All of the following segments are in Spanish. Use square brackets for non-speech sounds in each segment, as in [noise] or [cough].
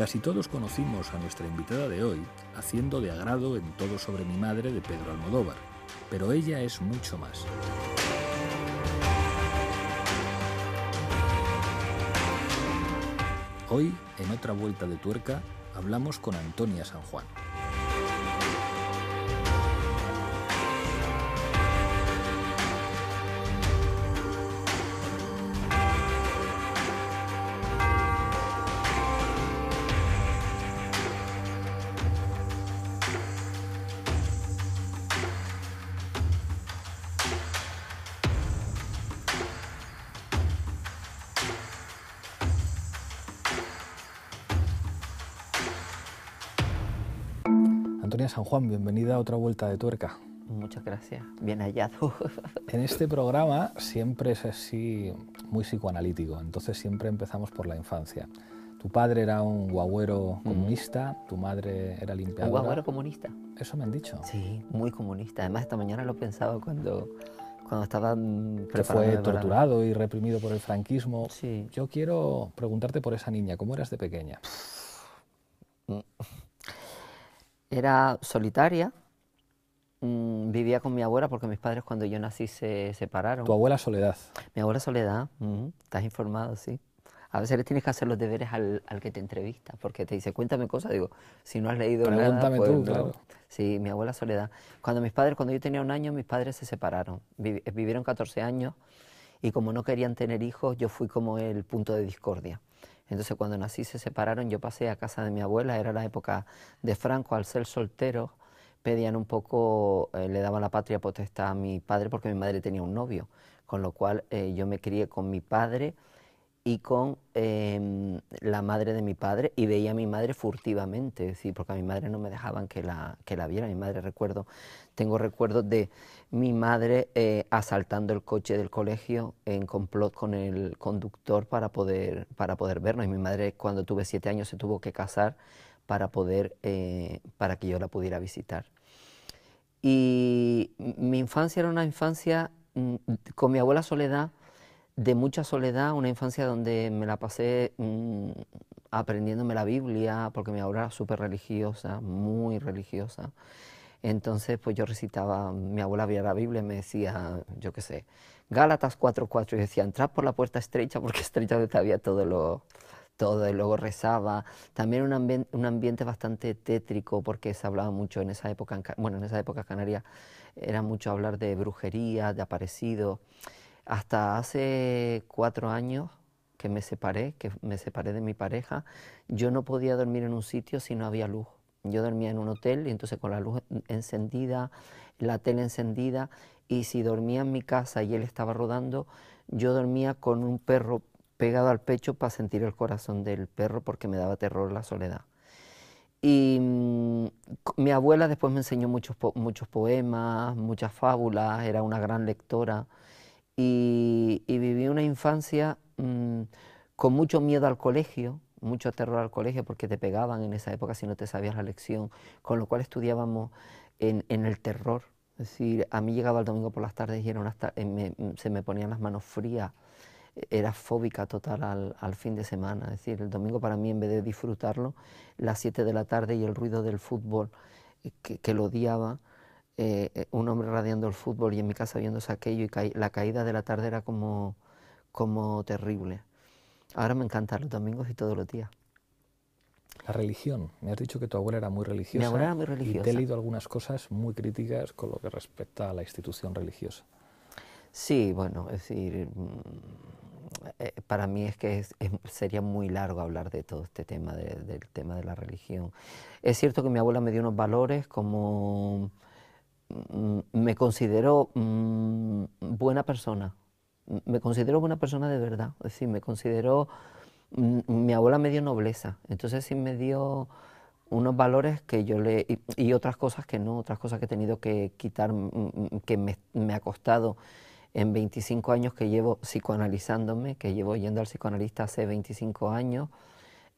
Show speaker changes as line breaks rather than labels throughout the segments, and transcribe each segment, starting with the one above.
Casi todos conocimos a nuestra invitada de hoy haciendo de agrado en Todo sobre mi madre de Pedro Almodóvar, pero ella es mucho más. Hoy, en otra vuelta de tuerca, hablamos con Antonia San Juan. Juan, bienvenida a otra vuelta de tuerca. Muchas gracias, bien hallado. [laughs] en este programa siempre es así muy psicoanalítico, entonces siempre empezamos por la infancia. Tu padre era un guagüero comunista, tu madre era limpiadora. ¿Un guagüero comunista? Eso me han dicho. Sí, muy comunista. Además, esta mañana lo pensaba cuando, cuando estaba mm, Que fue torturado y reprimido por el franquismo. Sí. Yo quiero preguntarte por esa niña, ¿cómo eras de pequeña? Era solitaria, mm, vivía con mi abuela
porque mis padres cuando yo nací se separaron. ¿Tu abuela Soledad? Mi abuela Soledad, mm, estás informado, sí. A veces le tienes que hacer los deberes al, que te entrevista, porque te dice, cuéntame cosas, digo, si no has leído Pregúntame nada... Pues, tú, claro. Sí, mi abuela Soledad. Cuando mis padres, cuando yo tenía un año, mis padres se separaron, vivieron 14 años y como no querían tener hijos, yo fui como el punto de discordia. Entonces cuando nací se separaron, yo pasé a casa de mi abuela, era la época de Franco, al ser soltero, pedían un poco, eh, le daban la patria potestad a mi padre porque mi madre tenía un novio, con lo cual eh, yo me crié con mi padre y con em, la madre de mi padre y veía a mi madre furtivamente, es porque a mi madre no me dejaban que la, que la viera. Mi madre, recuerdo, tengo recuerdos de mi madre eh, asaltando el coche del colegio en complot con el conductor para poder, para poder vernos. Y mi madre, cuando tuve siete años, se tuvo que casar para, poder, eh, para que yo la pudiera visitar. Y mi infancia era una infancia mm, con mi abuela Soledad de mucha soledad, una infancia donde me la pasé mm, aprendiéndome la Biblia, porque mi abuela era súper religiosa, muy religiosa. Entonces, pues yo recitaba, mi abuela veía la Biblia y me decía, yo qué sé, Gálatas 4.4, y decía, entrad por la puerta estrecha, porque estrecha había todo lo, todo, y luego rezaba. También un, un, ambiente bastante tétrico, porque se hablaba mucho en esa época, bueno, en esa época canaria, era mucho hablar de brujería, de aparecido. Hasta hace cuatro años que me separé, que me separé de mi pareja, yo no podía dormir en un sitio si no había luz. Yo dormía en un hotel y entonces con la luz encendida, la tele encendida, y si dormía en mi casa y él estaba rodando, yo dormía con un perro pegado al pecho para sentir el corazón del perro porque me daba terror la soledad. Y mm, mi abuela después me enseñó muchos, muchos poemas, muchas fábulas, era una gran lectora y, viví una infancia mm, con mucho miedo al colegio, mucho terror al colegio porque te pegaban en esa época si no te sabías la lección, con lo cual estudiábamos en, el terror. Es decir, a mí llegaba el domingo por las tardes y eh, se me ponían las manos frías, e, era fóbica total al, fin de semana. Es decir, el domingo para mí en vez de disfrutarlo, las 7 de la tarde y el ruido del fútbol eh, que lo odiaba, eh, eh, un hombre radiando el fútbol y en mi casa viéndose aquello y la caída de la tarde era como, como terrible.
Ahora me encantan los domingos y todos los días. La religión. Me has dicho que tu abuela era muy religiosa. Mi abuela era muy religiosa. Y te he leído algunas cosas muy críticas con lo que respecta a la institución religiosa. Sí, bueno, es decir, mm, eh, para mí
es que sería muy largo hablar de todo este tema, del tema de la religión. Es cierto que mi abuela me dio unos valores como Mm, me considero mm, buena persona, me considero buena persona de verdad, es decir, me considero, mm, mi abuela me dio nobleza, entonces sí me dio unos valores que yo le, y, otras cosas que no, otras cosas que he tenido que quitar, que me, ha costado en 25 años que llevo psicoanalizándome, que llevo yendo al psicoanalista hace 25 años,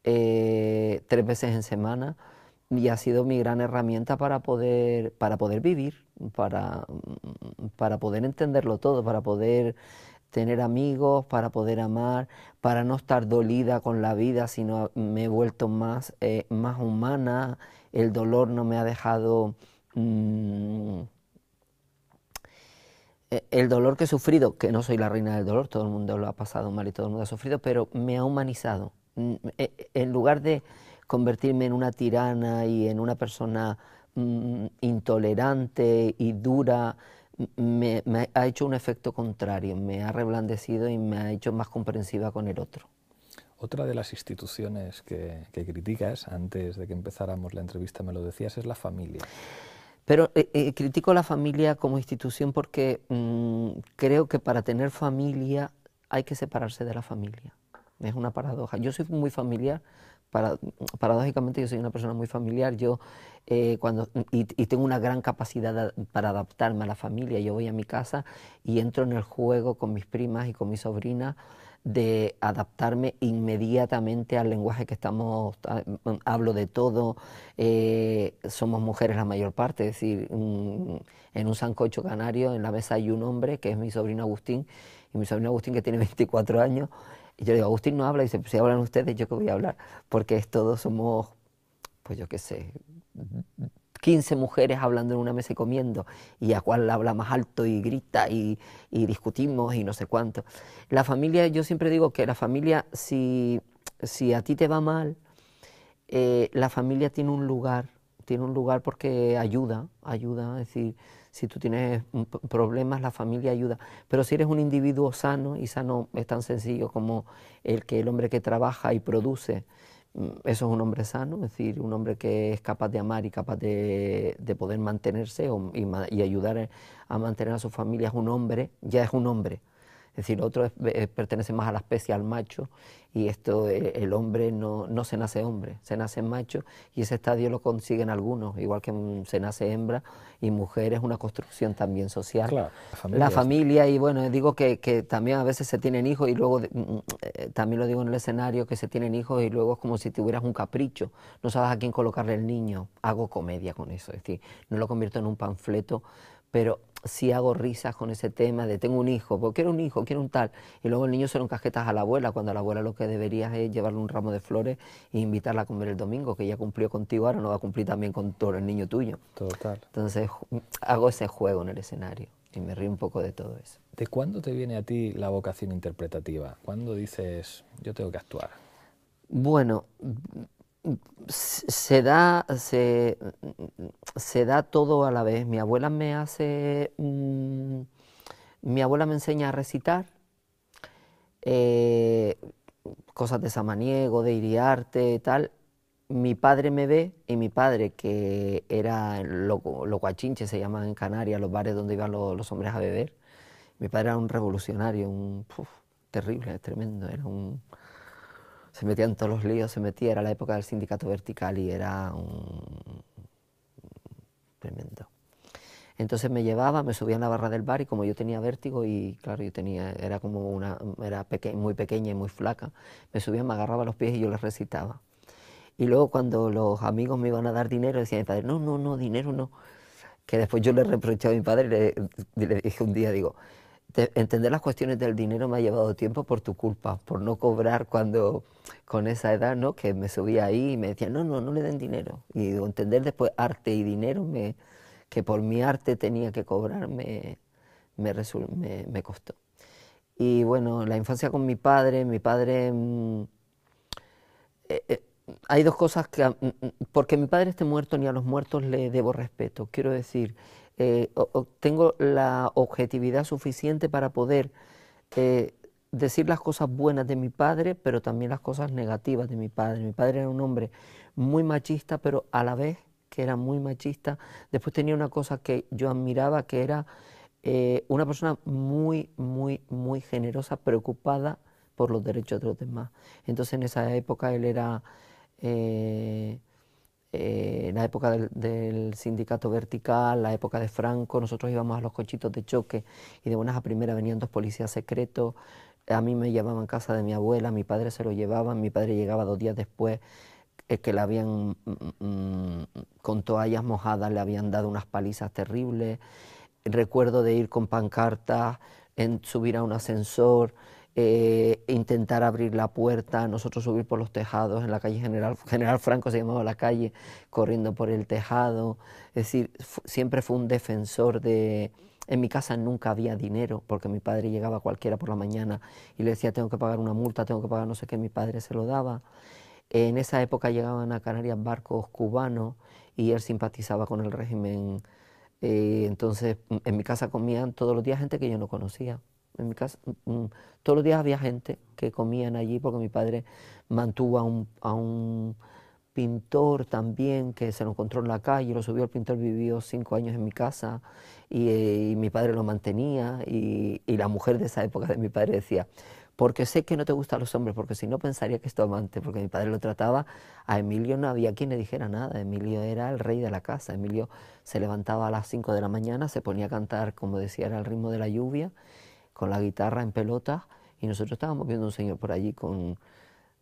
eh, tres veces en semana, y ha sido mi gran herramienta para poder, para poder vivir, para, para poder entenderlo todo, para poder tener amigos, para poder amar, para no estar dolida con la vida, sino me he vuelto más, eh, más humana, el dolor no me ha dejado... Mm, e-, el dolor que he sufrido, que no soy la reina del dolor, todo el mundo lo ha pasado mal y todo el mundo ha sufrido, pero me ha humanizado. Mm, e-, en lugar de convertirme en una tirana y en una persona mm, intolerante y dura, mm, me, ha hecho un efecto contrario, me ha reblandecido y me ha hecho más comprensiva con el
otro. Otra de las instituciones que, criticas, antes de que empezáramos la entrevista me lo decías, es la familia. Pero eh, eh, critico la familia como institución
porque mm, creo que para tener familia hay que separarse de la familia. Es una paradoja. Yo soy muy familiar, paradójicamente yo soy una persona muy familiar, yo eh, cuando, y, tengo una gran capacidad para adaptarme a la familia. Yo voy a mi casa y entro en el juego con mis primas y con mi sobrina de adaptarme inmediatamente al lenguaje que estamos, ah, mm, hablo de todo, eh, somos mujeres la mayor parte, es decir, en un sancocho canario en la mesa hay un hombre que es mi sobrino Agustín, y mi sobrino Agustín que tiene 24 años, y yo digo, Agustín no habla, y dice, si hablan ustedes, yo que voy a hablar, porque todos somos, pues yo qué sé, 15 mujeres hablando en una mesa y comiendo, y a cuál habla más alto y grita y, discutimos y no sé cuánto. La familia, yo siempre digo que la familia, si, si a ti te va mal, eh, la familia tiene un lugar, tiene un lugar porque ayuda, ayuda, es decir, si tú tienes problemas, la familia ayuda. Pero si eres un individuo sano, y sano es tan sencillo como el que el hombre que trabaja y produce, mm, eso es un hombre sano, es decir, un hombre que es capaz de amar y capaz de, de poder mantenerse y, y, ayudar a mantener a su familia, es un hombre, ya es un hombre es decir, otro eh, pertenece más a la especie, al macho, y esto, eh, el hombre no, no, se nace hombre, se nace macho, y ese estadio lo consiguen algunos, igual que mm, se nace hembra y mujer, es una construcción también social. la, familia. y bueno, digo que, que, también a veces se tienen hijos, y luego, mm, mm, eh, también lo digo en el escenario, que se tienen hijos, y luego es como si tuvieras un capricho, no sabes a quién colocarle el niño, hago comedia con eso, es decir, no lo convierto en un panfleto pero sí hago risas con ese tema de tengo un hijo, porque quiero un hijo, quiero un tal. Y luego el niño se lo encajetas a la abuela, cuando la abuela lo que deberías es llevarle un ramo de flores e invitarla a comer el domingo, que ya cumplió contigo, ahora no va a
cumplir también con todo el niño tuyo. Total. Entonces hago ese juego en el escenario y me río un poco de todo eso. ¿De cuándo te viene a ti la vocación interpretativa? ¿Cuándo dices, yo tengo que actuar?
Bueno, se da, se, da todo a la vez. Mi abuela me hace, mi abuela me enseña a recitar eh, cosas de Samaniego, de Iriarte, tal. Mi padre me ve y mi padre, que era loco, locoachinche, se llama en Canarias, los bares donde iban los, hombres a beber. Mi padre era un revolucionario, un terrible, tremendo, era un, se metía en todos los líos, se metía, era la época del sindicato vertical y era un tremendo. Entonces me llevaba, me subía a la barra del bar y como yo tenía vértigo y claro, yo tenía, era como una, era muy pequeña y muy flaca, me subía, me agarraba los pies y yo les recitaba. Y luego cuando los amigos me iban a dar dinero, decía mi padre, no, no, no, dinero no. Que después yo le reproché a mi padre y le, le dije un día, digo, entender las cuestiones del dinero me ha llevado tiempo por tu culpa, por no cobrar cuando con esa edad, ¿no? Que me subía ahí y me decía no, no, no le den dinero. Y entender después arte y dinero, me, que por mi arte tenía que cobrar, me, me, costó. Y bueno, la infancia con mi padre, mi padre... Mm, eh, eh, hay dos cosas que... Mm, mm, porque mi padre esté muerto, ni a los muertos le debo respeto. Quiero decir, eh, tengo la objetividad suficiente para poder eh, decir las cosas buenas de mi padre, pero también las cosas negativas de mi padre. Mi padre era un hombre muy machista, pero a la vez que era muy machista, después tenía una cosa que yo admiraba, que era eh, una persona muy, muy, muy generosa, preocupada por los derechos de los demás. Entonces en esa época él era... En eh, la época del, sindicato vertical, la época de Franco, nosotros íbamos a los cochitos de choque y de buenas a primeras venían dos policías secretos, a mí me llevaban a casa de mi abuela, mi padre se lo llevaba mi padre llegaba dos días después eh, que le habían, mm, mm, mm, con toallas mojadas, le habían dado unas palizas terribles, recuerdo de ir con pancartas, en subir a un ascensor, eh, intentar abrir la puerta, nosotros subir por los tejados en la calle General, [laughs] General Franco se llamaba la calle, corriendo por el tejado. Es decir, siempre fue un defensor de... En mi casa nunca había dinero porque mi padre llegaba cualquiera por la mañana y le decía tengo que pagar una multa, tengo que pagar no sé qué, mi padre se lo daba. En esa época llegaban a Canarias barcos cubanos y él simpatizaba con el régimen. Eh, entonces mm, en mi casa comían todos los días gente que yo no conocía en mi casa, mm, mm. todos los días había gente que comían allí porque mi padre mantuvo a un, a un pintor también que se lo encontró en la calle, lo subió al pintor, vivió cinco años en mi casa eh, y, mi padre lo mantenía y, y, la mujer de esa época de mi padre decía, porque sé que no te gustan los hombres, porque si no pensaría que es tu amante, porque mi padre lo trataba, a Emilio no había quien le dijera nada, Emilio era el rey de la casa, Emilio se levantaba a las cinco de la mañana, se ponía a cantar, como decía, era el ritmo de la lluvia con la guitarra en pelota, y nosotros estábamos viendo un señor por allí con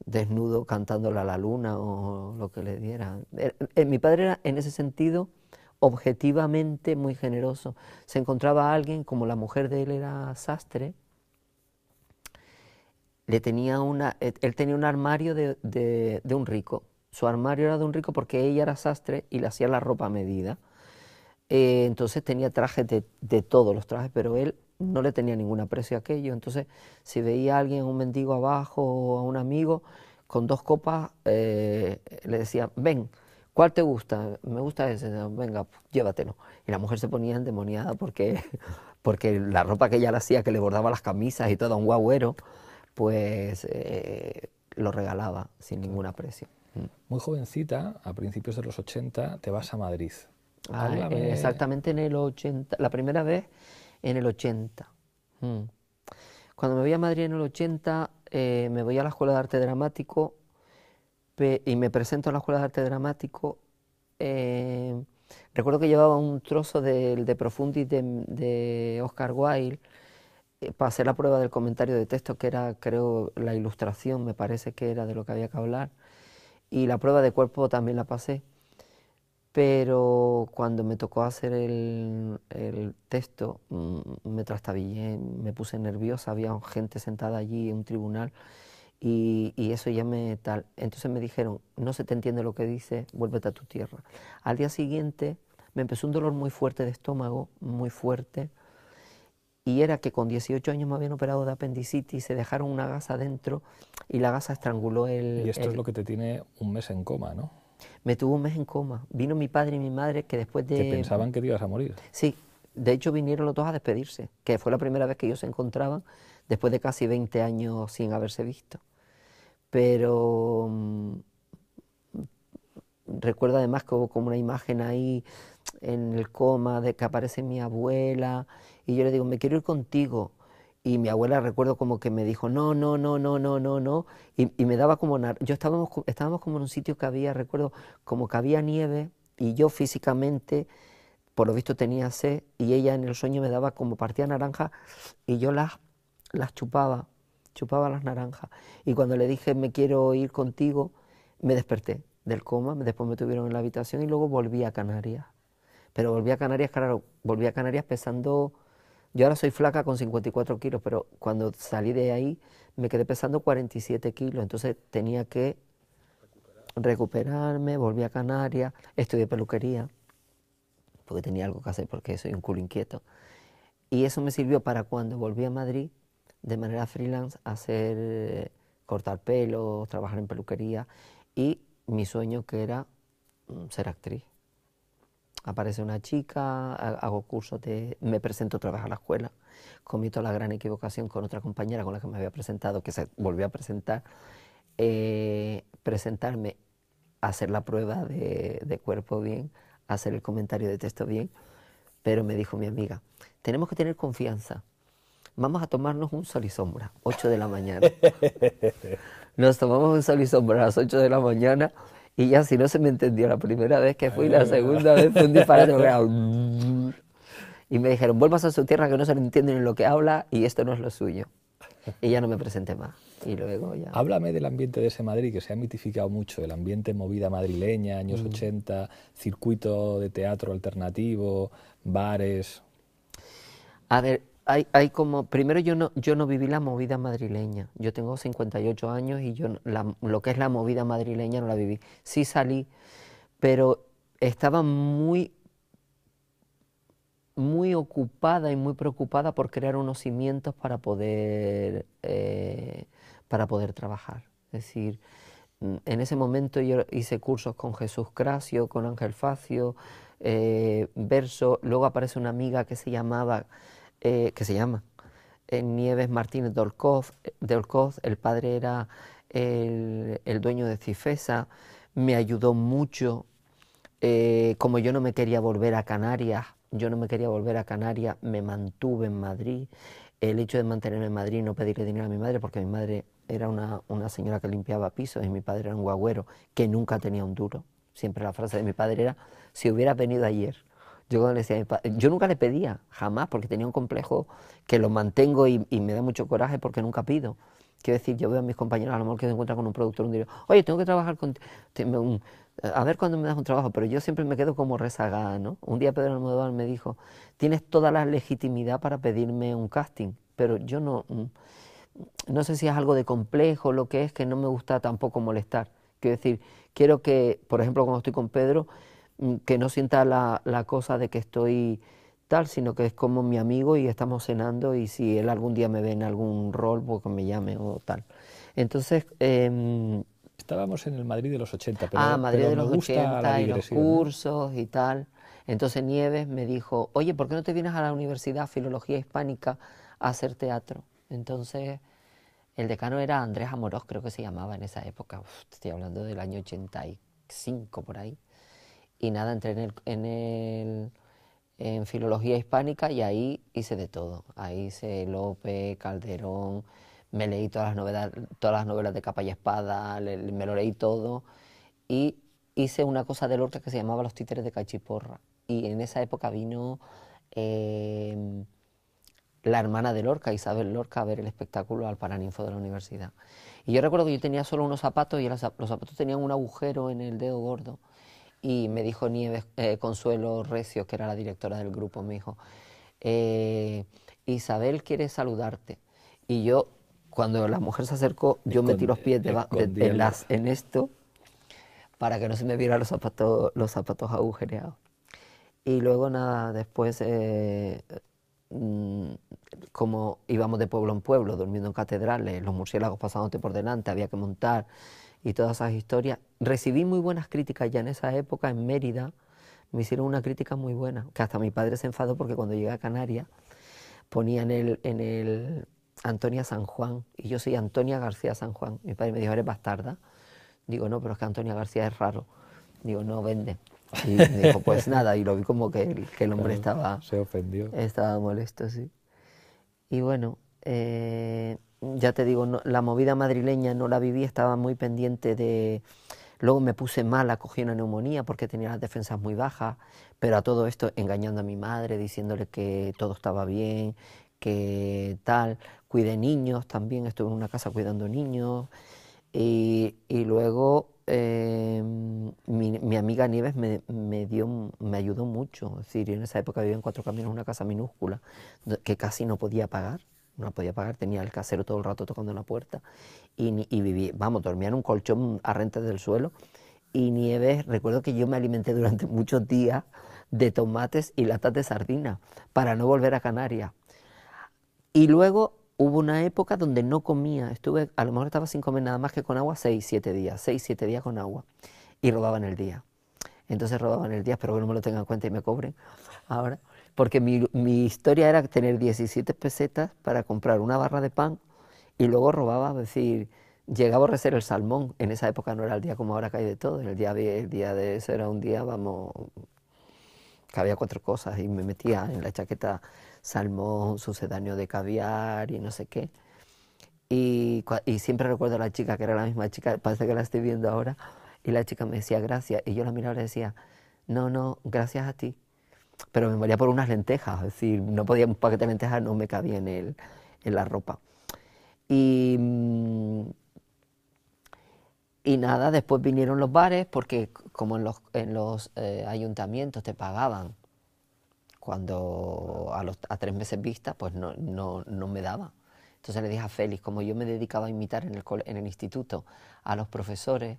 desnudo cantándole a la luna o lo que le diera. Er, eh, mi padre era en ese sentido objetivamente muy generoso. Se encontraba a alguien, como la mujer de él era sastre, le tenía una, e, él tenía un armario de, un rico. Su armario era de un rico porque ella era sastre y le hacía la ropa a medida. Eh, entonces tenía trajes de, de todos los trajes, pero él no le tenía ningún aprecio aquello. Entonces, si veía a alguien, un mendigo abajo o a un amigo, con dos copas, eh, le decía, ven, ¿cuál te gusta? Me gusta ese, venga, llévatelo. Y la mujer se ponía endemoniada porque, [laughs] porque la ropa que ella le hacía, que le bordaba las camisas y todo, ...a un guagüero, pues eh,
lo regalaba sin ningún aprecio. Mm. Muy jovencita, a principios de los 80, te vas a Madrid. Ah, exactamente
en el 80, la primera vez en el 80. Mm. Cuando me voy a Madrid en el 80, eh, me voy a la Escuela de Arte Dramático y me presento a la Escuela de Arte Dramático. Eh, recuerdo que llevaba un trozo del de Profundis de, Oscar Wilde eh, para hacer la prueba del comentario de texto, que era, creo, la ilustración, me parece que era de lo que había que hablar. Y la prueba de cuerpo también la pasé. Pero cuando me tocó hacer el, texto, mm, me trastabillé, me puse nerviosa, había gente sentada allí en un tribunal y, eso ya me tal. Entonces me dijeron, no se te entiende lo que dice, vuélvete a tu tierra. Al día siguiente me empezó un dolor muy fuerte de estómago, muy fuerte, y era que con 18 años me habían operado de apendicitis, se dejaron una gasa dentro y la gasa estranguló el... Y esto es lo que te tiene un mes en coma, ¿no? Me tuvo un mes en coma. Vino mi padre y mi madre que después de... Que pensaban que ibas a morir. Sí. De hecho, vinieron los dos a despedirse, que fue la primera vez que ellos se encontraban después de casi 20 años sin haberse visto. Pero mm, recuerdo además que hubo como una imagen ahí en el coma de que aparece mi abuela y yo le digo, me quiero ir contigo y mi abuela recuerdo como que me dijo, no, no, no, no, no, no, no, y, me daba como, yo estábamos, estábamos como en un sitio que había, recuerdo, como que había nieve y yo físicamente, por lo visto tenía sed y ella en el sueño me daba como partía naranja y yo las, las chupaba, chupaba las naranjas. Y cuando le dije, me quiero ir contigo, me desperté del coma, después me tuvieron en la habitación y luego volví a Canarias. Pero volví a Canarias, claro, volví a Canarias pesando yo ahora soy flaca con 54 kilos, pero cuando salí de ahí me quedé pesando 47 kilos, entonces tenía que recuperarme, volví a Canarias, estudié peluquería, porque tenía algo que hacer, porque soy un culo inquieto. Y eso me sirvió para cuando volví a Madrid, de manera freelance, hacer eh, cortar pelos, trabajar en peluquería y mi sueño que era mm, ser actriz aparece una chica, hago cursos de, me presento otra vez a la escuela, comito la gran equivocación con otra compañera con la que me había presentado, que se volvió a presentar, eh, presentarme, hacer la prueba de, de cuerpo bien, hacer el comentario de texto bien, pero me dijo mi amiga, tenemos que tener confianza, vamos a tomarnos un sol y sombra, 8 de la mañana.
[laughs]
Nos tomamos un sol y sombra a las 8 de la mañana y ya si no se me entendió la primera vez que fui, la segunda vez fue un disparate. [laughs] y me dijeron, vuelvas a su tierra que no se
entiende ni lo que habla y esto no es lo suyo. Y ya no me presenté más. Y luego ya... Háblame del ambiente de ese Madrid, que se ha mitificado mucho, el ambiente movida madrileña, años 80, mm. circuito de teatro alternativo, bares. A ver,
hay, como, primero yo no, yo no viví la movida madrileña, yo tengo 58 años y yo lo que es la movida madrileña no la viví. Sí salí, pero estaba muy, muy ocupada y muy preocupada por crear unos cimientos para poder, eh, para poder trabajar. Es decir, en ese momento yo hice cursos con Jesús Crasio, con Ángel Facio, eh, Verso, luego aparece una amiga que se llamaba eh, que se llama eh, Nieves Martínez Dolkov eh, el padre era el, dueño de Cifesa, me ayudó mucho, como yo no me quería volver a Canarias, yo no me quería volver a Canarias, me mantuve en Madrid, el hecho de mantenerme en Madrid, no pedirle dinero a mi madre, porque mi madre era una, una señora que limpiaba pisos y mi padre era un guagüero que nunca tenía un duro. Siempre la frase de mi padre era, si hubieras venido ayer. Yo nunca le pedía, jamás, porque tenía un complejo que lo mantengo y, me da mucho coraje porque nunca pido. Quiero decir, yo veo a mis compañeros, a lo mejor que se encuentran con un productor, un día oye, tengo que trabajar con... a ver cuándo me das un trabajo, pero yo siempre me quedo como rezagada, ¿no? Un día Pedro Almodóvar me dijo, tienes toda la legitimidad para pedirme un casting, pero yo no... Mm, no sé si es algo de complejo, lo que es, que no me gusta tampoco molestar. Quiero decir, quiero que, por ejemplo, cuando estoy con Pedro, Mm, que no sienta la, cosa de que estoy tal, sino que es como mi amigo y estamos cenando y si él algún día me ve en algún rol, pues que me llame o tal. Entonces...
Em, Estábamos en el Madrid de los 80, pero, ah, Madrid de los 80 y los cursos
y tal. Entonces Nieves me dijo, oye, ¿por qué no te vienes a la Universidad Filología Hispánica a hacer teatro? Entonces el decano era Andrés Amorós, creo que se llamaba en esa época, estoy hablando del año 85 por ahí y nada, entré en, el, en, filología hispánica y ahí hice de todo. Ahí hice Lope, Calderón, me leí todas las novelas, todas las novelas de capa y espada, me lo leí todo y hice una cosa de Lorca que se llamaba Los títeres de Cachiporra y en esa época vino em, la hermana de Lorca, Isabel Lorca, a ver el espectáculo al Paraninfo de la universidad. Y yo recuerdo que yo tenía solo unos zapatos y los zapatos tenían un agujero en el dedo gordo y me dijo Nieves eh, Consuelo Recio, que era la directora del grupo, me dijo, eh, Isabel quiere saludarte. Y yo, cuando la mujer se acercó, yo metí los pies de, en, esto para que no se me vieran los zapatos, los zapatos agujereados. Y luego nada, después, eh, mm, como íbamos de pueblo en pueblo, durmiendo en catedrales, los murciélagos pasándote por delante, había que montar y todas esas historias. Recibí muy buenas críticas ya en esa época en Mérida, me hicieron una crítica muy buena, que hasta mi padre se enfadó porque cuando llegué a Canarias ponían en el, en el Antonia San Juan y yo soy Antonia García San Juan. Mi padre me dijo, eres bastarda. Digo, no, pero es que Antonia García es raro. Digo, no, vende. Y me dijo, pues [laughs] nada, y lo vi como que, el, hombre estaba... Se ofendió. Estaba molesto, sí. Y bueno, eh, ya te digo, la movida madrileña no la viví, estaba muy pendiente de... Luego me puse mal cogí una neumonía porque tenía las defensas muy bajas, pero a todo esto engañando a mi madre, diciéndole que todo estaba bien, que tal, cuidé niños también, estuve en una casa cuidando niños. Y, luego em, mi, amiga Nieves me, dio, me ayudó mucho. Es decir, en esa época vivía en Cuatro Caminos, una casa minúscula que casi no podía pagar no podía pagar, tenía el casero todo el rato tocando la puerta y, viví vivía, vamos, dormía en un colchón a rentas del suelo y Nieves, recuerdo que yo me alimenté durante [laughs] muchos días de tomates y latas de sardina para no volver a Canarias. Y luego hubo una época donde no comía, estuve, a lo mejor estaba sin comer nada más que con agua seis siete días, seis siete días con agua y en el día. Entonces rodaban el día, espero que no me lo tengan en cuenta y me cobren ahora porque mi, historia era tener 17 pesetas para comprar una barra de pan y luego robaba, es decir, llegaba a aborrecer el salmón. En esa época no era el día como ahora cae de todo, el día, el día de eso era un día, vamos, que había cuatro cosas y me metía en la chaqueta salmón, sucedáneo de caviar y no sé qué. Y, y, siempre recuerdo a la chica, que era la misma chica, parece que la estoy viendo ahora, y la chica me decía gracias, y yo la miraba y decía, no, no, gracias a ti pero me moría por unas lentejas, es decir, no podía un paquete de lentejas, ah, no me cabía en, el, en la ropa. Y, mm, y nada, después vinieron los bares, porque como en los, en los eh, ayuntamientos te pagaban cuando a, tres meses vista, pues no, no, no me daba. Entonces le dije a Félix, como yo me dedicaba a imitar en el, en el instituto a los profesores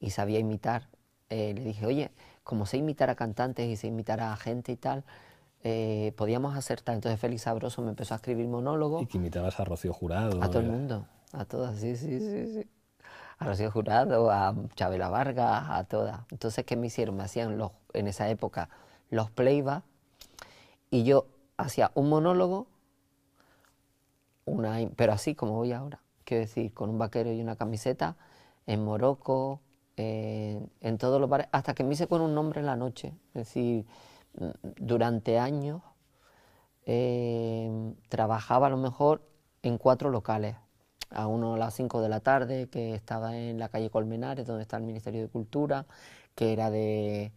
y sabía imitar, eh, le dije, oye, como se imitar a cantantes y se imitar a gente y tal, eh, podíamos hacer tal. Entonces Félix Sabroso me empezó a escribir monólogos. Y
que imitabas a Rocío Jurado. A todo el
mundo, a todas, sí, sí, sí, sí. A Rocío Jurado, a Chabela Vargas, a todas. Entonces, ¿qué me hicieron? Me hacían los, en esa época los playback y yo hacía un monólogo, una, pero así como voy ahora. Quiero decir, con un vaquero y una camiseta en Morocco, en todos los bares, hasta que me hice con un nombre en la noche. Es decir, durante años eh, trabajaba a lo mejor en cuatro locales. A uno a las cinco de la tarde, que estaba en la calle Colmenares, donde está el Ministerio de Cultura, que era de,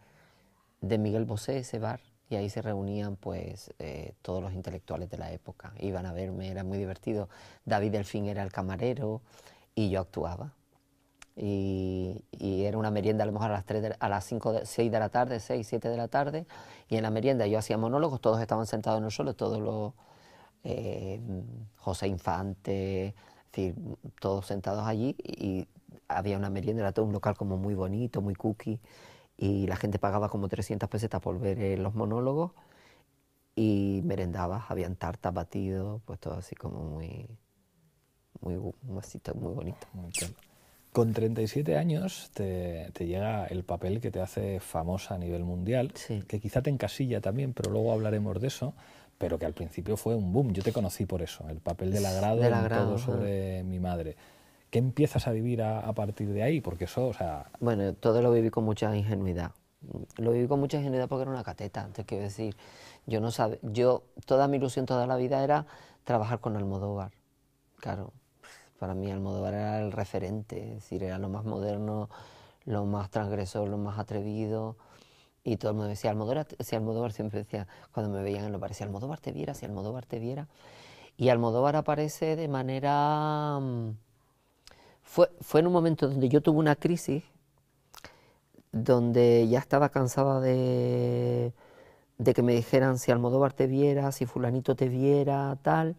Miguel Bosé, ese bar y ahí se reunían pues eh, todos los intelectuales de la época. Iban a verme, era muy divertido. David Delfín era el camarero y yo actuaba. Y, era una merienda a lo mejor a las, 3 a 5, 6 de la tarde, 6, 7 de la tarde, y en la merienda yo hacía monólogos, todos estaban sentados en el suelo, todos los eh, José Infante, todos sentados allí, y había una merienda, era todo un local como muy bonito, muy cookie, y la gente pagaba como 300 pesetas por ver eh, los monólogos, y merendaba habían tartas,
batidos, pues todo así como muy, muy, muy, muy bonito. Con 37 años te, llega el papel que te hace famosa a nivel mundial, que quizá te encasilla también, pero luego hablaremos de eso, pero que al principio fue un boom. Yo te conocí por eso, el papel del agrado, del todo sobre mi madre. ¿Qué empiezas a vivir a, partir de ahí? Porque eso, o sea... Bueno, todo lo viví con mucha ingenuidad. Lo
viví con mucha ingenuidad porque era una cateta, te quiero decir. Yo no sabía... yo, toda mi ilusión toda la vida era trabajar con Almodóvar, claro. Para mí Almodóvar era el referente, es decir, era lo más moderno, lo más transgresor, lo más atrevido. Y todo el mundo decía, Almodóvar, si Almodóvar siempre decía, cuando me veían en lo parecía, Almodóvar te viera, si Almodóvar te viera. Y Almodóvar aparece de manera... Mm, fue, en un momento donde yo tuve una crisis, donde ya estaba cansada de, de que me dijeran si Almodóvar te viera, si fulanito te viera, tal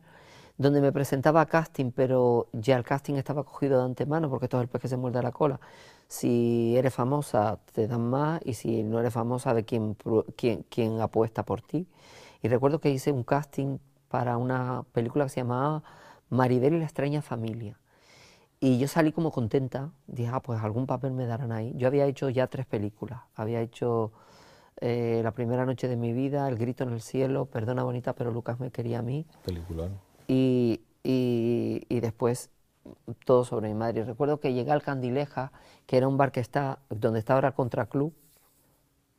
donde me presentaba a casting, pero ya el casting estaba cogido de antemano, porque todo es el pez que se muerde la cola. Si eres famosa, te dan más, y si no eres famosa, de quién, apuesta por ti. Y recuerdo que hice un casting para una película que se llamaba Maribel y la extraña familia. Y yo salí como contenta, dije, ah, pues algún papel me darán ahí. Yo había hecho ya tres películas, había hecho eh, La primera noche de mi vida, El grito en el cielo, Perdona bonita, pero Lucas me quería a mí. Película y, y, después todo sobre mi madre. recuerdo que llegué al Candileja, que era un bar que está, donde está ahora Contra Club,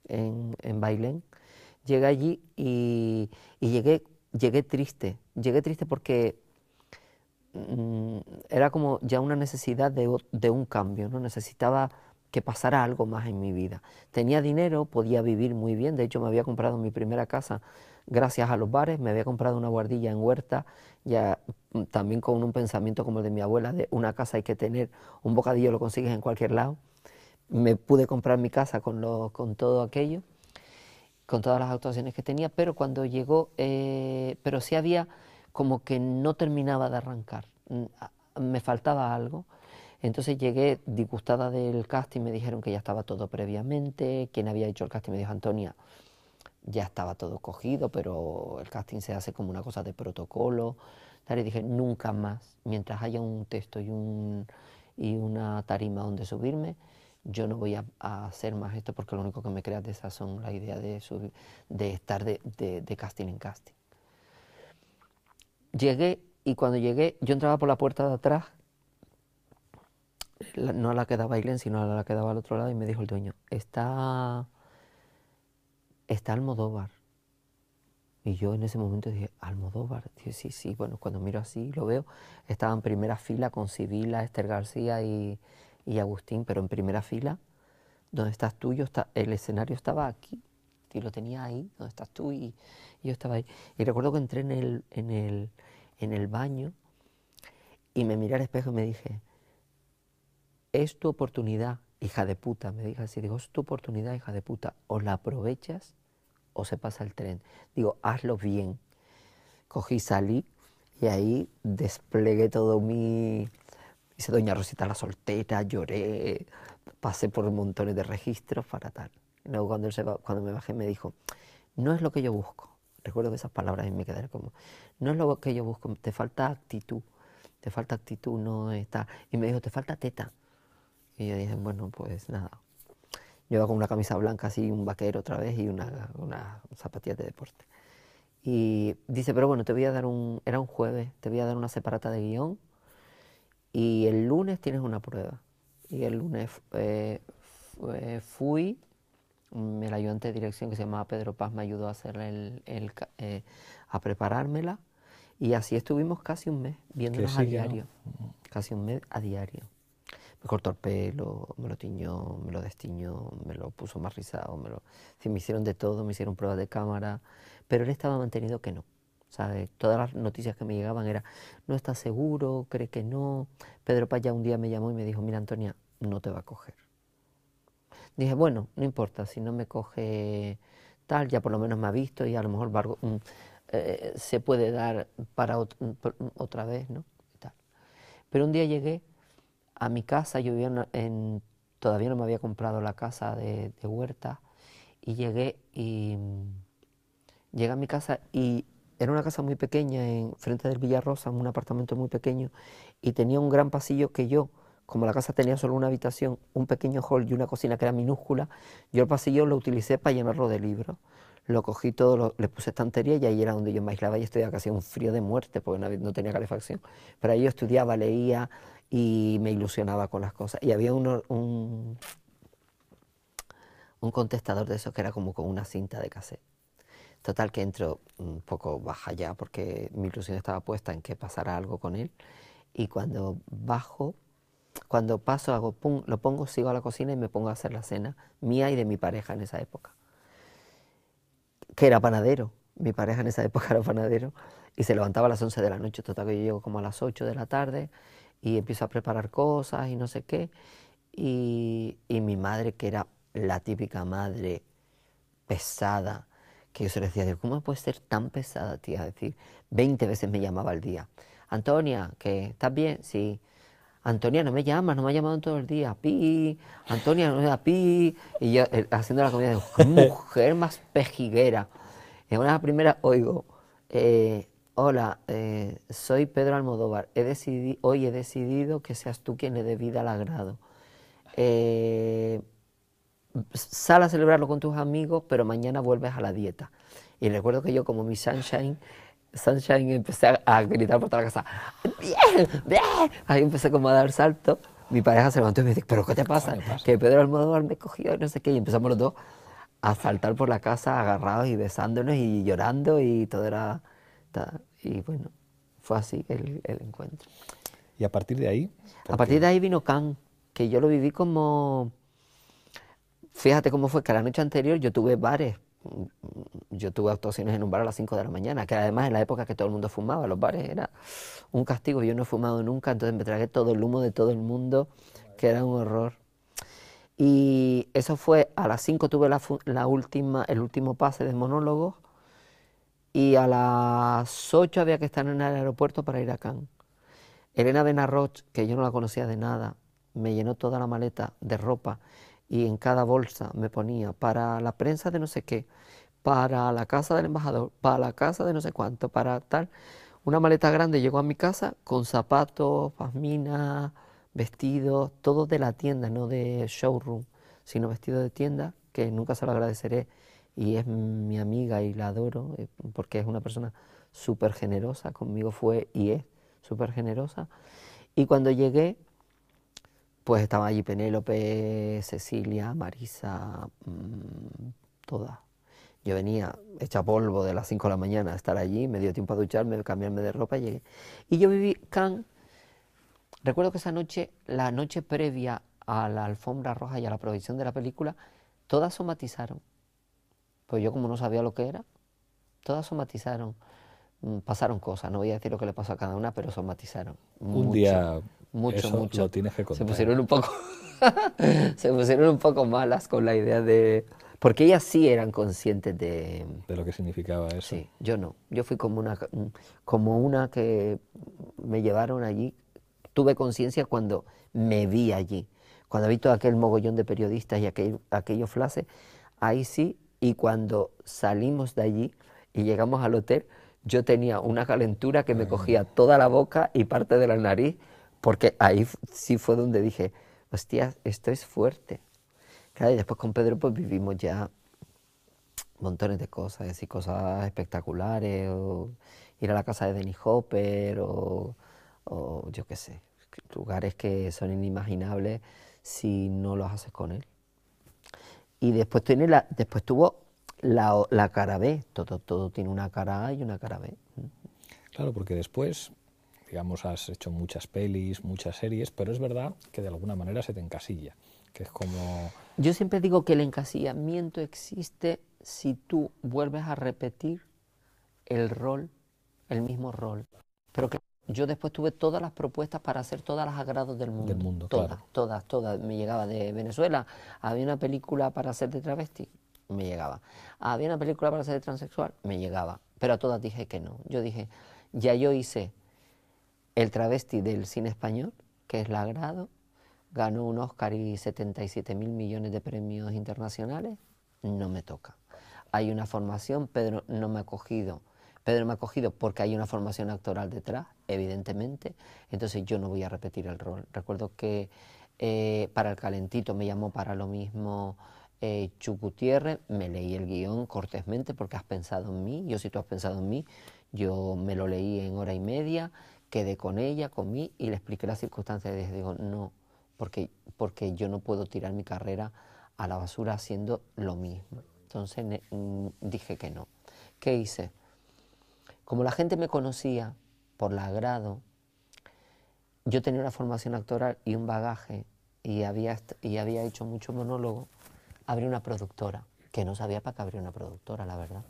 en, en Bailén. Llegué allí y, llegué, llegué triste. Llegué triste porque mm, era como ya una necesidad de, de, un cambio, ¿no? Necesitaba que pasara algo más en mi vida. Tenía dinero, podía vivir muy bien, de hecho me había comprado mi primera casa gracias a los bares, me había comprado una guardilla en huerta, ya mm, también con un pensamiento como el de mi abuela, de una casa hay que tener, un bocadillo lo consigues en cualquier lado. Me pude comprar mi casa con, con todo aquello, con todas las actuaciones que tenía, pero cuando llegó, eh, pero sí había como que no terminaba de arrancar, mm, me faltaba algo. Entonces llegué disgustada del casting, me dijeron que ya estaba todo previamente, quien había hecho el casting me dijo, Antonia, ya estaba todo cogido, pero el casting se hace como una cosa de protocolo. Y dije, nunca más, mientras haya un texto y, un, y una tarima donde subirme, yo no voy a, hacer más esto porque lo único que me crea de esas son la idea de, estar de, casting en casting. Llegué y cuando llegué, yo entraba por la puerta de atrás no a la que daba sino a la que daba al otro lado, y me dijo el dueño, está está Almodóvar. Y yo en ese momento dije, Almodóvar, dije, sí, sí, bueno, cuando miro así, lo veo, estaba en primera fila con Sibila, Esther García y, Agustín, pero en primera fila, donde estás tú, está, el escenario estaba aquí, y lo tenía ahí, donde estás tú, y, yo estaba ahí. Y recuerdo que entré en el, el, en el baño y me miré al espejo y me dije, es tu oportunidad hija de puta, me dijo así, digo, es tu oportunidad, hija de puta, o la aprovechas o se pasa el tren. Digo, hazlo bien. Cogí, salí y ahí desplegué todo mi... Hice Doña Rosita la soltera, lloré, pasé por montones de registros para tal. luego cuando, se cuando me bajé me dijo, no es lo que yo busco. Recuerdo que esas palabras y me quedaron como, no es lo que yo busco, te falta actitud, te falta actitud, no está... Y me dijo, te falta teta. Y yo dije, bueno, pues nada. Yo con una camisa blanca así, un vaquero otra vez y unas una zapatillas de deporte. Y dice, pero bueno, te voy a dar un, era un jueves, te voy a dar una separata de guión y el lunes tienes una prueba. Y el lunes eh, fui, fui, la ayudante de dirección que se llamaba Pedro Paz me ayudó a, el, eh, a preparármela y así estuvimos casi un mes viéndonos a diario, casi un mes a diario me cortó el pelo, me lo tiñó, me lo destiñó, me lo puso más rizado, me lo, me hicieron de todo, me hicieron pruebas de cámara, pero él estaba mantenido que no. ¿sabe? Todas las noticias que me llegaban era, no estás seguro, cree que no. Pedro Paya un día me llamó y me dijo, mira Antonia, no te va a coger. Dije, bueno, no importa, si no me coge tal, ya por lo menos me ha visto y a lo mejor mm, eh, se puede dar para mm, mm, otra vez, ¿no? Y tal. Pero un día llegué a mi casa, yo vivía en, todavía no me había comprado la casa de, huerta, y llegué y mm, llegué a mi casa y era una casa muy pequeña en frente del Villarrosa, un apartamento muy pequeño, y tenía un gran pasillo que yo, como la casa tenía solo una habitación, un pequeño hall y una cocina que era minúscula, yo el pasillo lo utilicé para llenarlo de libros. Lo cogí todo, le puse estantería y ahí era donde yo me aislaba y estudiaba, casi hacía un frío de muerte porque no, no tenía calefacción. Pero ahí yo estudiaba, leía, y me ilusionaba con las cosas. Y había un, un, contestador de esos que era como con una cinta de cassette. Total que entro un poco baja ya porque mi ilusión estaba puesta en que pasara algo con él. Y cuando bajo, cuando paso, hago pum, lo pongo, sigo a la cocina y me pongo a hacer la cena mía y de mi pareja en esa época. Que era panadero. Mi pareja en esa [laughs] época era panadero. Y se levantaba a las 11 de la noche. Total que yo llego como a las 8 de la tarde y empiezo a preparar cosas y no sé qué. Y, mi madre, que era la típica madre pesada, que yo se decía, ¿cómo puede ser tan pesada, tía? Es decir, 20 veces me llamaba al día. Antonia, que ¿Estás bien? Sí. Antonia, no me llamas, no me ha llamado en todo el día. Pi, Antonia, no me da pi. Y yo eh, haciendo la comida, de [laughs] mujer más pejiguera. En una primera oigo, eh, Hola, eh, soy Pedro Almodóvar. hoy he decidido que seas tú quien le dé vida al agrado. Eh, sal a celebrarlo con tus amigos, pero mañana vuelves a la dieta. Y recuerdo que yo, como mi sunshine, sunshine empecé a, gritar por toda la casa. ¡Bien! ¡Bien! Ahí empecé como a dar salto. Mi pareja se levantó y me dice, ¿pero qué te pasa? Que Pedro Almodóvar me cogió, no sé qué. Y empezamos los dos a saltar por la casa agarrados y besándonos y llorando y todo era... Y bueno, fue así el, encuentro. ¿Y a partir de ahí? A partir de ahí vino Can, que yo lo viví como... Fíjate cómo fue que la noche anterior yo tuve bares. Mm, yo tuve actuaciones en un bar a las 5 de la mañana, que además en la época que todo el mundo fumaba, los bares era un castigo. Yo no he fumado nunca, entonces me tragué todo el humo de todo el mundo, que era un horror. Y eso fue a las 5 tuve la, la última, el último pase de monólogos y a las 8 había que estar en el aeropuerto para ir a Cannes. Elena Benarroch, que yo no la conocía de nada, me llenó toda la maleta de ropa y en cada bolsa me ponía para la prensa de no sé qué, para la casa del embajador, para la casa de no sé cuánto, para tal. Una maleta grande llegó a mi casa con zapatos, pasminas, vestidos, todo de la tienda, no de showroom, sino vestido de tienda, que nunca se lo agradeceré y es mi amiga y la adoro eh, porque es una persona súper generosa, conmigo fue y es súper generosa. Y cuando llegué, pues estaba allí Penélope, Cecilia, Marisa, mm, todas. Yo venía hecha polvo de las 5 de la mañana a estar allí, me dio tiempo a ducharme, cambiarme de ropa y llegué. Y yo viví Can, Recuerdo que esa noche, la noche previa a la alfombra roja y a la proyección de la película, todas somatizaron. Pues yo como no sabía lo que era, todas somatizaron. Mm, pasaron cosas, no voy a decir lo que le pasó a cada una, pero somatizaron. Un día mucho, mucho. Se pusieron un poco, [laughs] se pusieron un poco malas con la idea de, porque ellas sí eran conscientes de... De lo que significaba eso. Sí, yo no. Yo fui como una, mm, como una que me llevaron allí. Tuve conciencia cuando me vi allí. Cuando vi todo aquel mogollón de periodistas y aquel, aquellos flashes ahí sí y cuando salimos de allí y llegamos al hotel, yo tenía una calentura que me cogía toda la boca y parte de la nariz, porque ahí sí fue donde dije, hostia, esto es fuerte. Claro, y después con Pedro pues vivimos ya montones de cosas, decir, cosas espectaculares, o ir a la casa de Danny Hopper, o, o yo qué sé, lugares que son inimaginables si no los haces con él. Y después, tiene la, después tuvo
la, la cara B, todo, todo tiene una cara A y una cara B. Claro, porque después, digamos, has hecho muchas pelis, muchas series, pero es verdad que de alguna manera se te encasilla, que es como...
Yo siempre digo que el encasillamiento existe si tú vuelves a repetir
el rol, el mismo rol,
pero que yo después tuve todas las propuestas para hacer todas las agrados del mundo. todas, todas, todas. Me llegaba de Venezuela. Había una película para hacer de travesti, me llegaba. Había una película para hacer de transexual, me llegaba. Pero a todas dije que no. Yo dije, ya yo hice el travesti del cine español, que es la agrado, ganó un Oscar y 77 mil millones de premios internacionales, no me toca. Hay una formación, Pedro no me ha cogido Pedro me ha cogido porque hay una formación actoral detrás, evidentemente, entonces yo no voy a repetir el rol. Recuerdo que eh, para el calentito me llamó para lo mismo eh, me leí el guión cortésmente porque has pensado en mí, yo si tú has pensado en mí, yo me lo leí en hora y media, quedé con ella, con mí y le expliqué las circunstancias y les digo, no, porque, porque yo no puedo tirar mi carrera a la basura haciendo lo mismo. Entonces mm, dije que no. ¿Qué hice? Como la gente me conocía por la agrado, yo tenía una formación actoral y un bagaje y había, y había hecho mucho monólogo, abrí una productora, que no sabía para qué abrir una productora, la verdad.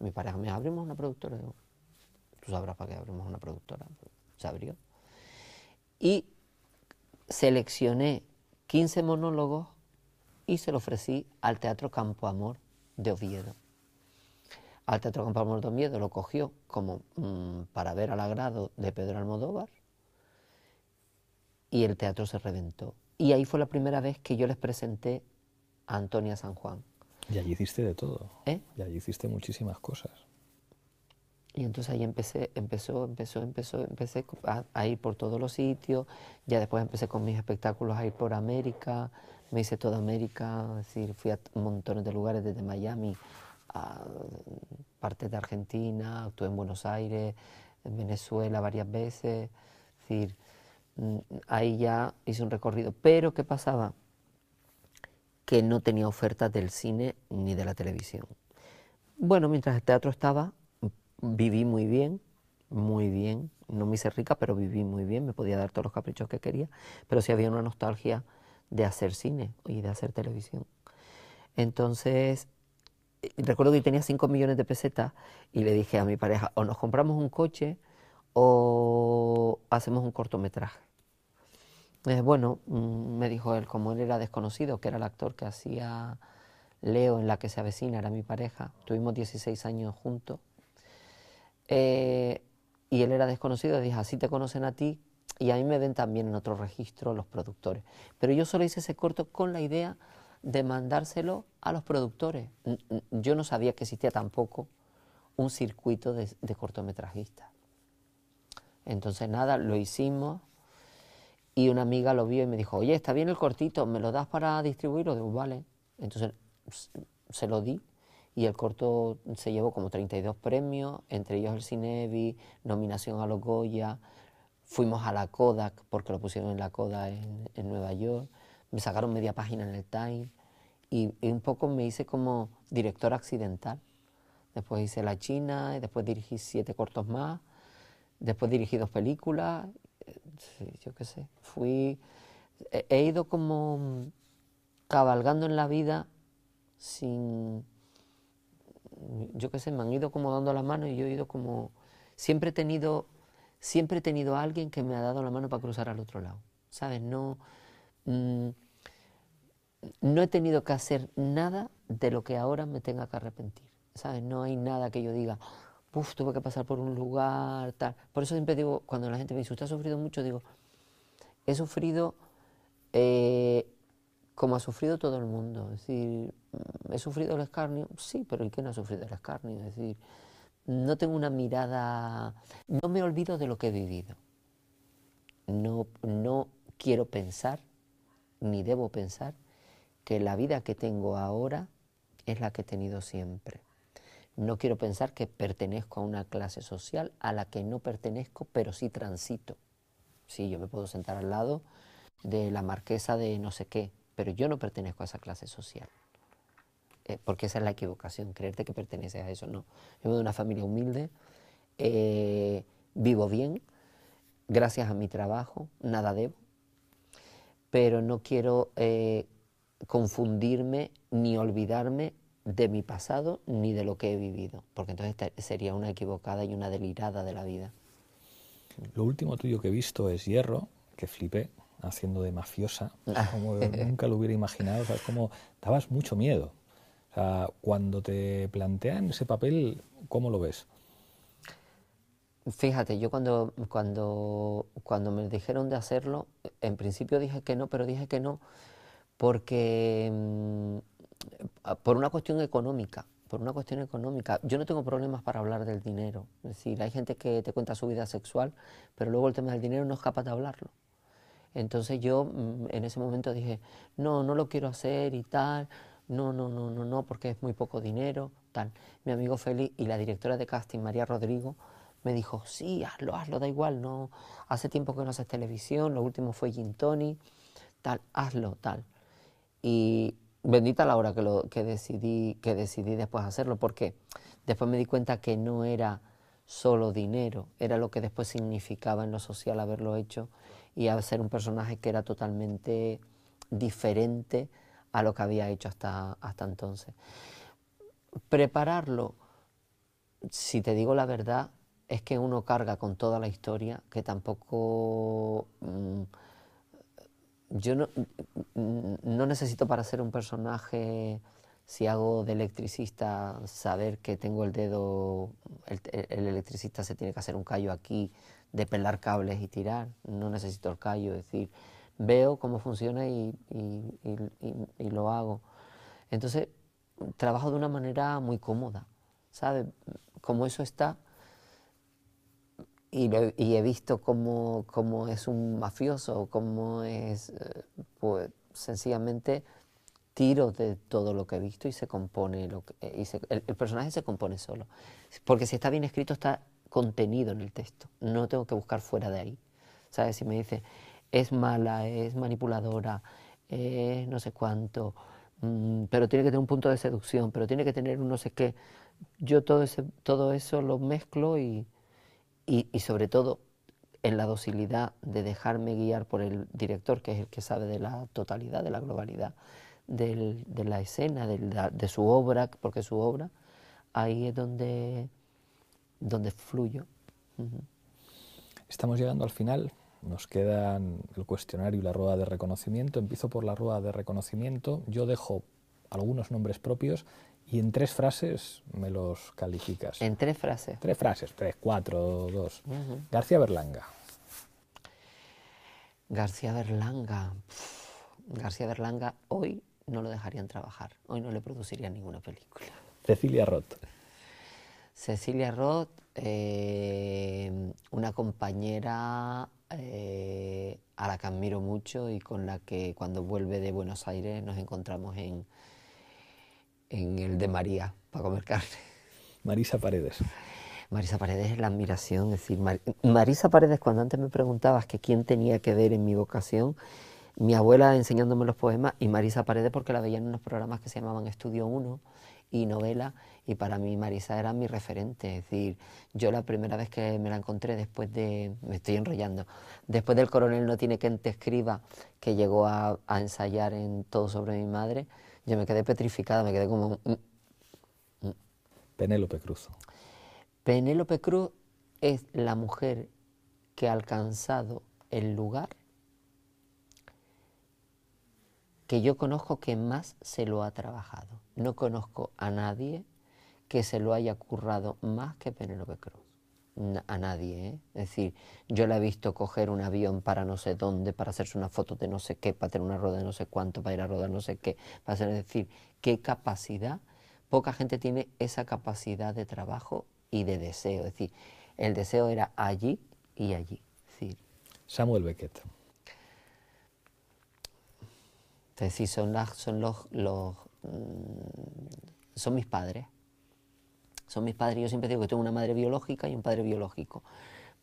Mi pareja me abrimos una productora. Digo, Tú sabrás para qué abrimos una productora. Se abrió. Y seleccioné 15 monólogos y se lo ofrecí al Teatro Campo Amor de Oviedo al Teatro Campo Miedo lo cogió como mm, para ver al agrado de Pedro Almodóvar y el teatro se reventó. Y ahí fue la primera vez que yo les presenté a Antonia San Juan. Y allí hiciste de todo.
¿Eh? Y allí hiciste muchísimas cosas.
Y entonces ahí empecé, empezó, empezó, empezó, empecé a, ir por todos los sitios. Ya después empecé con mis espectáculos a ir por América. Me hice toda América, fui a montones de lugares desde Miami a partes de Argentina, actué en Buenos Aires, en Venezuela varias veces. Es decir, mm, ahí ya hice un recorrido. Pero ¿qué pasaba? Que no tenía oferta del cine ni de la televisión. Bueno, mientras el teatro estaba, viví muy bien, muy bien. No me hice rica, pero viví muy bien, me podía dar todos los caprichos que quería, pero sí había una nostalgia de hacer cine y de hacer televisión. Entonces, recuerdo que tenía 5 millones de pesetas y le dije a mi pareja, o nos compramos un coche o hacemos un cortometraje. bueno, mm, me dijo él, como él era desconocido, que era el actor que hacía Leo en la que se avecina, era mi pareja, tuvimos 16 años juntos, eh, y él era desconocido, dije, así te conocen a ti, y a mí me ven también en otro registro los productores. Pero yo solo hice ese corto con la idea demandárselo a los productores. Yo no sabía que existía tampoco un circuito de, cortometrajistas. Entonces nada, lo hicimos y una amiga lo vio y me dijo, oye, está bien el cortito, ¿me lo das para distribuirlo? Digo, vale. Entonces se lo di y el corto se llevó como 32 premios, entre ellos el Cinevi, nominación a los Goya, fuimos a la Kodak, porque lo pusieron en la Kodak en Nueva York, me sacaron media página en el Time y, un poco me hice como director accidental. Después hice La China, y después dirigí siete cortos más, después dirigí dos películas, yo qué sé, fui, he, ido como cabalgando en la vida sin, yo qué sé, me han ido como dando la mano y yo he ido como, siempre he tenido, siempre tenido alguien que me ha dado la mano para cruzar al otro lado, ¿sabes? No, mm, no he tenido que hacer nada de lo que ahora me tenga que arrepentir. ¿Sabes? No hay nada que yo diga, uff, tuve que pasar por un lugar, tal. Por eso siempre digo, cuando la gente me dice, ¿usted ha sufrido mucho? Digo, he sufrido eh, como ha sufrido todo el mundo. Es decir, mm, ¿he sufrido el escarnio? Sí, pero ¿y quién no ha sufrido el escarnio? Es decir, no tengo una mirada, no me olvido de lo que he vivido. No, no quiero pensar, ni debo pensar que la vida que tengo ahora es la que he tenido siempre. No quiero pensar que pertenezco a una clase social a la que no pertenezco, pero sí transito. Sí, yo me puedo sentar al lado de la marquesa de no sé qué, pero yo no pertenezco a esa clase social. Eh, porque esa es la equivocación, creerte que perteneces a eso. No, yo vengo de una familia humilde, eh, vivo bien, gracias a mi trabajo, nada debo, pero no quiero eh, confundirme ni olvidarme de mi pasado ni de lo que he vivido, porque entonces sería una equivocada y una delirada de la vida.
Lo último tuyo que he visto es Hierro, que flipé haciendo de mafiosa, ah. como nunca lo hubiera imaginado, ¿sabes? Como dabas mucho miedo. cuando te plantean ese papel, ¿cómo lo ves? Fíjate, yo
cuando, cuando, cuando me dijeron de hacerlo, en principio dije que no, pero dije que no porque mm, por una cuestión económica, por una cuestión económica. Yo no tengo problemas para hablar del dinero. Es decir, hay gente que te cuenta su vida sexual, pero luego el tema del dinero no es capaz de hablarlo. Entonces yo mm, en ese momento dije, no, no lo quiero hacer y tal, no, no, no, no, no, porque es muy poco dinero, tal. Mi amigo Félix y la directora de casting, María Rodrigo, me dijo, sí, hazlo, hazlo, da igual, no, hace tiempo que no haces televisión, lo último fue Gin Tony, tal, hazlo, tal. Y bendita la hora que, decidí, que decidí después hacerlo, porque después me di cuenta que no era solo dinero, era lo que después significaba en lo social haberlo hecho y hacer un personaje que era totalmente diferente a lo que había hecho hasta, hasta entonces. Prepararlo, si te digo la verdad, es que uno carga con toda la historia que tampoco... Mm, yo no, necesito para ser un personaje, si hago de electricista, saber que tengo el dedo, el, electricista se tiene que hacer un callo aquí, de pelar cables y tirar, no necesito el callo, es decir, veo cómo funciona y, y lo hago. Entonces, trabajo de una manera muy cómoda, ¿sabes? Como eso está, y, he visto cómo, es un mafioso, cómo es, eh, pues sencillamente tiro de todo lo que he visto y se compone, lo que, eh, el, personaje se compone solo. Porque si está bien escrito está contenido en el texto, no tengo que buscar fuera de ahí. ¿Sabes? Si me dice, es mala, es manipuladora, es no sé cuánto, mm, pero tiene que tener un punto de seducción, pero tiene que tener un no sé qué. Yo todo, ese, todo eso lo mezclo y, y, y, sobre todo en la docilidad de dejarme guiar por el director, que es el que sabe de la totalidad, de la globalidad del, de la escena, de, de su obra, porque su obra, ahí es donde, donde fluyo.
Estamos llegando al final. Nos quedan el cuestionario y la rueda de reconocimiento. Empiezo por la rueda de reconocimiento. Yo dejo algunos nombres propios y en tres frases me los calificas. ¿En tres frases? Tres frases, tres, cuatro, dos. García Berlanga. García Berlanga.
García Berlanga hoy no lo dejarían trabajar, hoy no le producirían ninguna película. Cecilia Roth. Cecilia Roth, eh, una compañera eh, a la que admiro mucho y con la que cuando vuelve de Buenos Aires nos encontramos en, en el de María para comer carne. [laughs] Marisa Paredes. Marisa Paredes es la admiración, es decir, Marisa Paredes cuando antes me preguntabas que quién tenía que ver en mi vocación, mi abuela enseñándome los poemas y Marisa Paredes porque la veía en unos programas que se llamaban Estudio 1 y novela y para mí Marisa era mi referente, es decir, yo la primera vez que me la encontré después de, me estoy enrollando, después del coronel no tiene quien te escriba, que llegó a, a ensayar en todo sobre mi madre, yo me quedé petrificada, me quedé como... Penélope Cruz. Penélope Cruz es la mujer que ha alcanzado el lugar que yo conozco que más se lo ha trabajado. No conozco a nadie que se lo haya currado más que Penélope Cruz a nadie. ¿eh? Es decir, yo la he visto coger un avión para no sé dónde, para hacerse una foto de no sé qué, para tener una rueda de no sé cuánto, para ir a rodar no sé qué. Para hacer, es decir, qué capacidad. Poca gente tiene esa capacidad de trabajo y de deseo. Es decir, el deseo era allí y allí. Samuel Beckett. Es decir, son, los, mm, son mis padres son mis padres. Yo siempre digo que tengo una madre biológica y un padre biológico.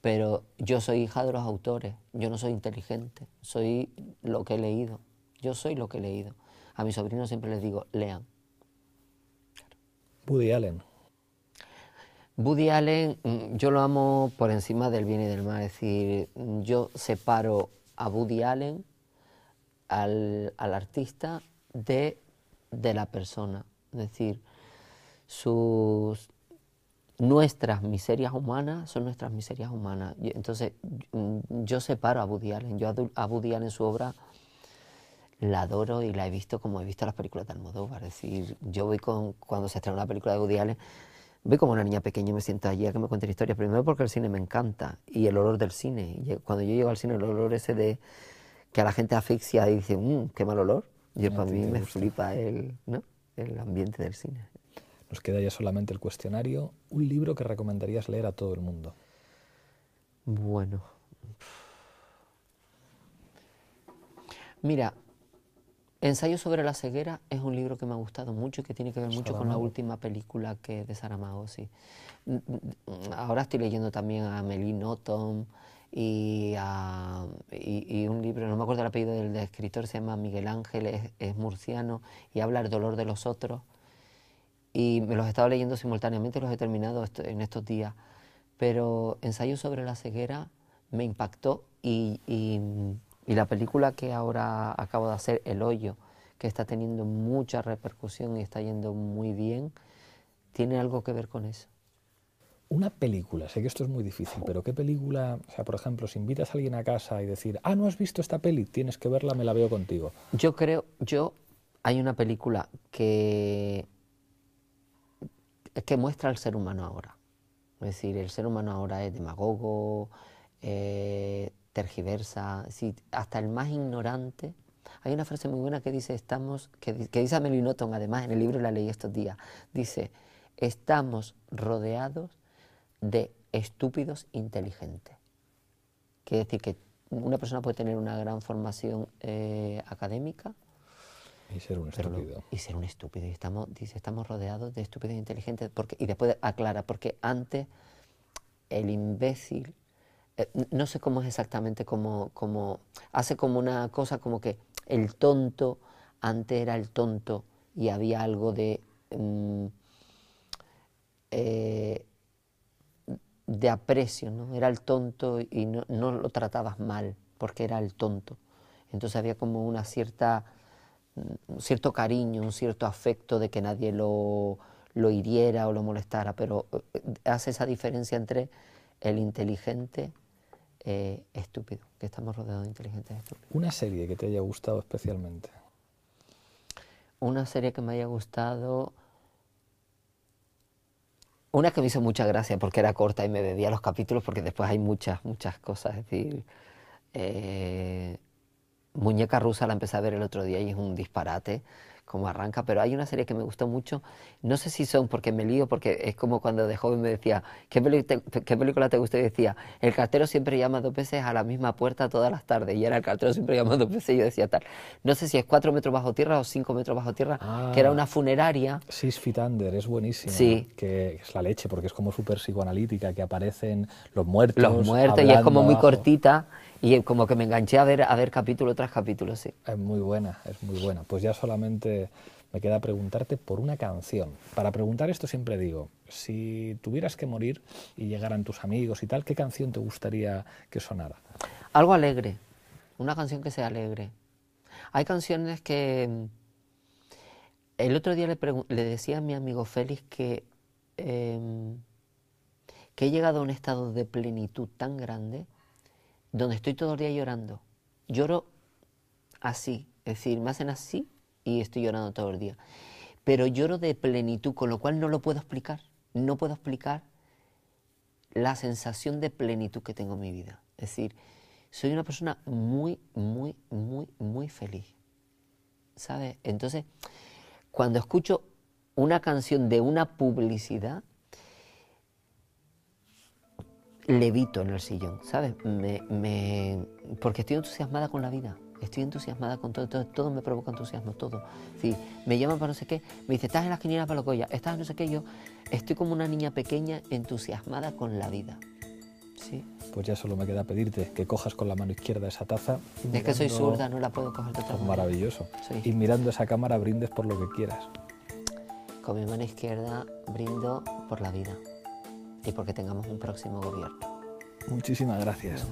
Pero yo soy hija de los autores, yo no soy inteligente, soy lo que he leído. Yo soy lo que he leído. A mis sobrinos siempre les digo, lean. Woody Allen. Woody Allen, mm, yo lo amo por encima del bien y del mal. Es decir, yo separo a Woody Allen, al, artista, de la persona. Es decir, sus nuestras miserias humanas son nuestras miserias humanas. Entonces, mm, yo separo a Woody Allen. Yo a Woody Allen su obra la adoro y la he visto como he visto las películas de Almodóvar. Es decir, yo voy con, cuando se estrena una película de Woody Allen, voy como una niña pequeña y me siento allí a que me la historias. Primero porque el cine me encanta y el olor del cine. Cuando yo llego al cine, el olor ese de que a la gente asfixia y dice, mmm,
qué mal olor. Y para mí me flipa el, ¿no? el ambiente del cine. Nos queda ya solamente el cuestionario. ¿Un libro que recomendarías leer a todo el mundo? Bueno.
Mira, Ensayo sobre la ceguera es un libro que me ha gustado mucho y que tiene que ver pues mucho con la última película que de Saramago, sí. Mm, mm, mm, ahora estoy leyendo también a Melin Otom y, y, un libro, no me acuerdo el apellido del, escritor, se llama Miguel Ángel, es, es murciano y habla el dolor de los otros y me los he estado leyendo simultáneamente, los he terminado en estos días. Pero Ensayo sobre la ceguera me impactó y, y, y, la película que ahora acabo de hacer, El hoyo, que está teniendo mucha repercusión y está yendo muy bien,
tiene algo que ver con eso. Una película, sé que esto es muy difícil, pero ¿qué película? O sea, por ejemplo, si invitas a alguien a casa y decir, ah, no has visto esta peli, tienes que verla, me la veo contigo.
Yo creo, yo, hay una película que que muestra el ser humano ahora. Es decir, el ser humano ahora es demagogo, eh, tergiversa, hasta el más ignorante. Hay una frase muy buena que dice, estamos, que, dice Amelie Noton, además en el libro la leí estos días, dice, estamos rodeados de estúpidos inteligentes. Quiere decir que una persona puede tener una gran formación eh, académica, y ser un estúpido. y ser un estúpido. Y estamos, dice, estamos rodeados de estúpidos e inteligentes. Porque, y después aclara, porque antes el imbécil, eh, no sé cómo es exactamente, como, como, hace como una cosa como que el tonto, antes era el tonto y había algo de... Mm, eh, de aprecio, ¿no? Era el tonto y no, lo tratabas mal porque era el tonto. Entonces había como una cierta un cierto cariño, un cierto afecto de que nadie lo, lo hiriera o lo molestara, pero eh, hace esa diferencia entre el inteligente
eh, estúpido, que estamos rodeados de inteligentes estúpidos. ¿Una serie que te haya gustado especialmente?
Una serie que me haya gustado... Una que me hizo mucha gracia porque era corta y me bebía los capítulos porque después hay muchas, muchas cosas. Es decir, eh, Muñeca rusa la empecé a ver el otro día y es un disparate como arranca, pero hay una serie que me gustó mucho, no sé si son porque me lío, porque es como cuando de joven me decía, ¿qué, película te gusta? Y decía, el cartero siempre llama dos veces a la misma puerta todas las tardes, y era el cartero siempre llama dos veces, y yo decía tal. No sé si es cuatro metros bajo tierra o cinco metros bajo tierra, que era ah. una funeraria.
Six Feet Under, es buenísima, sí. que es la leche, porque es como súper psicoanalítica, que aparecen los muertos. Los muertos, y es como muy
cortita
y como que me enganché a ver, a ver capítulo tras capítulo, sí. Es muy buena, es muy buena. Pues ya solamente me queda preguntarte por una canción. Para preguntar esto siempre digo, si tuvieras que morir y llegaran tus amigos y tal, ¿qué canción te gustaría que sonara?
Algo alegre, una canción que sea alegre. Hay canciones que... Mm, el otro día le, le decía a mi amigo Félix que, em, que he llegado a un estado de plenitud tan grande donde estoy todo el día llorando. Lloro así, es decir, me hacen así y estoy llorando todo el día. Pero lloro de plenitud, con lo cual no lo puedo explicar. No puedo explicar la sensación de plenitud que tengo en mi vida. Es decir, soy una persona muy, muy, muy, muy feliz. ¿Sabes? Entonces, cuando escucho una canción de una publicidad, levito en el sillón, ¿sabes? Me, me, porque estoy entusiasmada con la vida, estoy entusiasmada con todo, todo, todo me provoca entusiasmo, todo. Sí, me llaman para no sé qué, me dice, estás en las quinielas para lo estás en no sé qué, yo estoy como una niña pequeña entusiasmada con la vida. Sí.
Pues ya solo me queda pedirte que cojas con la mano izquierda esa taza. Es que soy zurda, no la puedo coger de otra Maravilloso. Y mirando esa cámara brindes por lo que quieras.
Con mi mano izquierda brindo por la vida porque tengamos un próximo gobierno.
Muchísimas gracias.